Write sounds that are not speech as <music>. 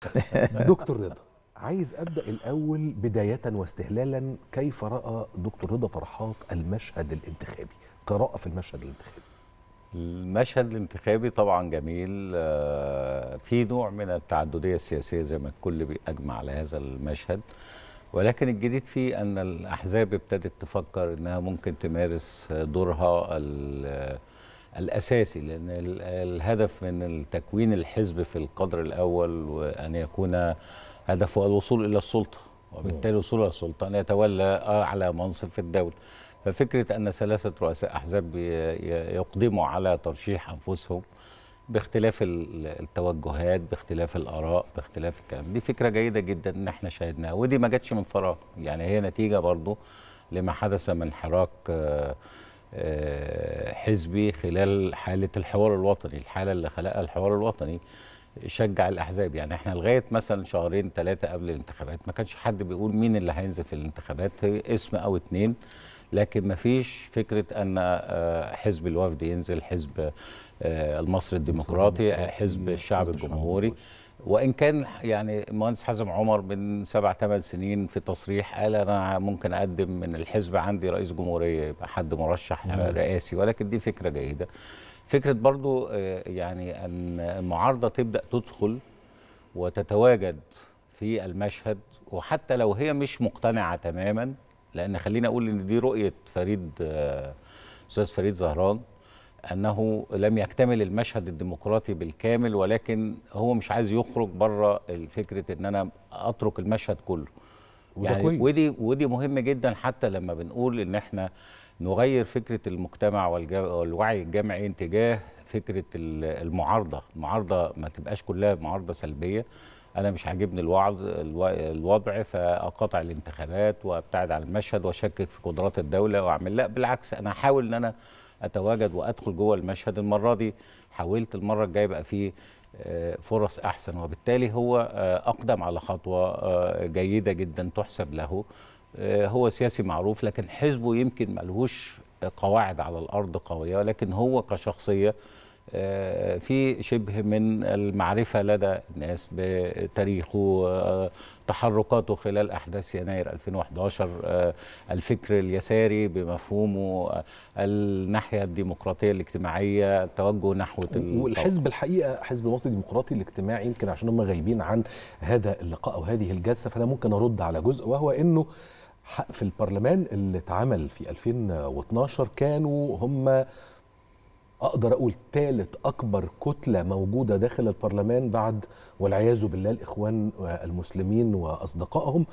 <laughs> دكتور رضا عايز ابدا الاول بدايه واستهلالا كيف راى دكتور رضا فرحات المشهد الانتخابي قراءه في المشهد الانتخابي المشهد الانتخابي طبعا جميل آه، في نوع من التعدديه السياسيه زي ما الكل بيجمع على هذا المشهد ولكن الجديد فيه ان الاحزاب ابتدت تفكر انها ممكن تمارس دورها الأساسي لأن الهدف من تكوين الحزب في القدر الأول وأن يكون هدفه الوصول إلى السلطة وبالتالي الوصول إلى السلطة أن يتولى أعلى منصب في الدولة ففكرة أن ثلاثة رؤساء أحزاب يقدموا على ترشيح أنفسهم باختلاف التوجهات باختلاف الاراء باختلاف الكلام دي فكره جيده جدا ان احنا شاهدناها ودي ما جاتش من فراغ يعني هي نتيجه برضو لما حدث من حراك آه، آه، حزبي خلال حاله الحوار الوطني الحاله اللي خلقها الحوار الوطني شجع الاحزاب يعني احنا لغايه مثلا شهرين ثلاثه قبل الانتخابات ما كانش حد بيقول مين اللي هينزل في الانتخابات اسم او اتنين لكن ما فيش فكره ان آه، حزب الوفد ينزل حزب آه، المصري الديمقراطي حزب الشعب الجمهوري وان كان يعني المهندس حازم عمر من سبع ثمان سنين في تصريح قال انا ممكن اقدم من الحزب عندي رئيس جمهوريه يبقى حد مرشح رئاسي ولكن دي فكره جيده فكره برضو آه، يعني ان المعارضه تبدا تدخل وتتواجد في المشهد وحتى لو هي مش مقتنعه تماما لان خليني اقول ان دي رؤيه فريد آه، استاذ فريد زهران انه لم يكتمل المشهد الديمقراطي بالكامل ولكن هو مش عايز يخرج بره فكره ان انا اترك المشهد كله وده يعني كويس. ودي ودي مهم جدا حتى لما بنقول ان احنا نغير فكره المجتمع والوعي الجمعي تجاه فكره المعارضه المعارضه ما تبقاش كلها معارضه سلبيه انا مش عاجبني الوضع الوضع فاقاطع الانتخابات وابتعد عن المشهد واشكك في قدرات الدوله واعمل لا بالعكس انا هحاول ان انا اتواجد وادخل جوه المشهد المره دي حاولت المره الجايه يبقى فيه آه، فرص احسن وبالتالي هو آه، اقدم على خطوه آه، جيده جدا تحسب له هو سياسي معروف لكن حزبه يمكن ملهوش قواعد على الارض قويه لكن هو كشخصيه آه، في شبه من المعرفة لدى الناس بتاريخه آه، تحركاته خلال أحداث يناير 2011 آه، الفكر اليساري بمفهومه الناحية الديمقراطية الاجتماعية التوجه نحو والحزب الحقيقة حزب مصر الديمقراطي الاجتماعي يمكن عشان هم غايبين عن هذا اللقاء أو هذه الجلسة فأنا ممكن أرد على جزء وهو أنه في البرلمان اللي اتعمل في 2012 كانوا هم اقدر اقول ثالث اكبر كتله موجوده داخل البرلمان بعد والعياذ بالله الاخوان المسلمين واصدقائهم